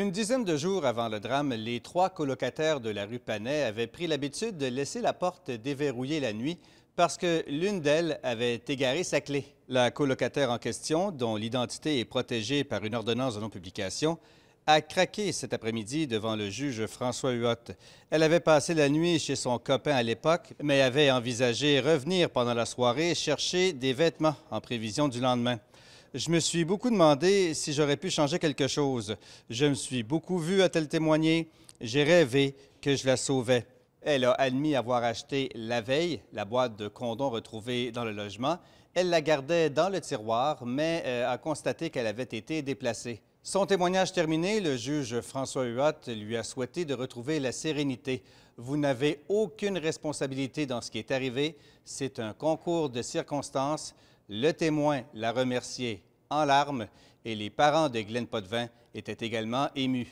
Une dizaine de jours avant le drame, les trois colocataires de la rue Panet avaient pris l'habitude de laisser la porte déverrouillée la nuit parce que l'une d'elles avait égaré sa clé. La colocataire en question, dont l'identité est protégée par une ordonnance de non-publication, a craqué cet après-midi devant le juge François Huot. Elle avait passé la nuit chez son copain à l'époque, mais avait envisagé revenir pendant la soirée chercher des vêtements en prévision du lendemain je me suis beaucoup demandé si j'aurais pu changer quelque chose. Je me suis beaucoup vu à tel témoigner. J'ai rêvé que je la sauvais. Elle a admis avoir acheté la veille la boîte de condoms retrouvée dans le logement. Elle la gardait dans le tiroir, mais euh, a constaté qu'elle avait été déplacée. Son témoignage terminé, le juge François Huot lui a souhaité de retrouver la sérénité. Vous n'avez aucune responsabilité dans ce qui est arrivé. C'est un concours de circonstances. Le témoin l'a remercié en larmes et les parents de Glenn Potvin étaient également émus.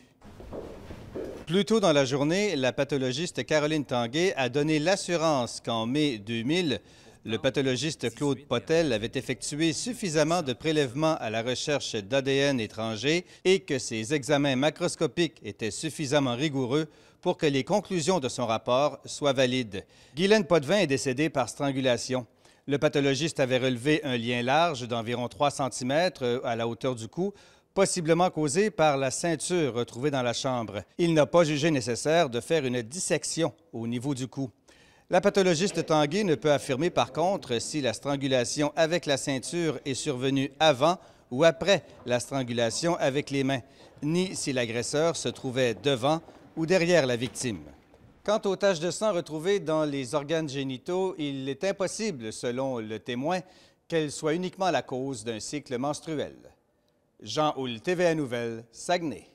Plus tôt dans la journée, la pathologiste Caroline Tanguay a donné l'assurance qu'en mai 2000, le pathologiste Claude Potel avait effectué suffisamment de prélèvements à la recherche d'ADN étranger et que ses examens macroscopiques étaient suffisamment rigoureux pour que les conclusions de son rapport soient valides. Guylaine Potvin est décédé par strangulation. Le pathologiste avait relevé un lien large d'environ 3 cm euh, à la hauteur du cou, possiblement causé par la ceinture retrouvée dans la chambre. Il n'a pas jugé nécessaire de faire une dissection au niveau du cou. La pathologiste Tanguay ne peut affirmer par contre si la strangulation avec la ceinture est survenue avant ou après la strangulation avec les mains, ni si l'agresseur se trouvait devant ou derrière la victime. Quant aux taches de sang retrouvées dans les organes génitaux, il est impossible, selon le témoin, qu'elles soient uniquement la cause d'un cycle menstruel. Jean Houle, TVA Nouvelles, Saguenay.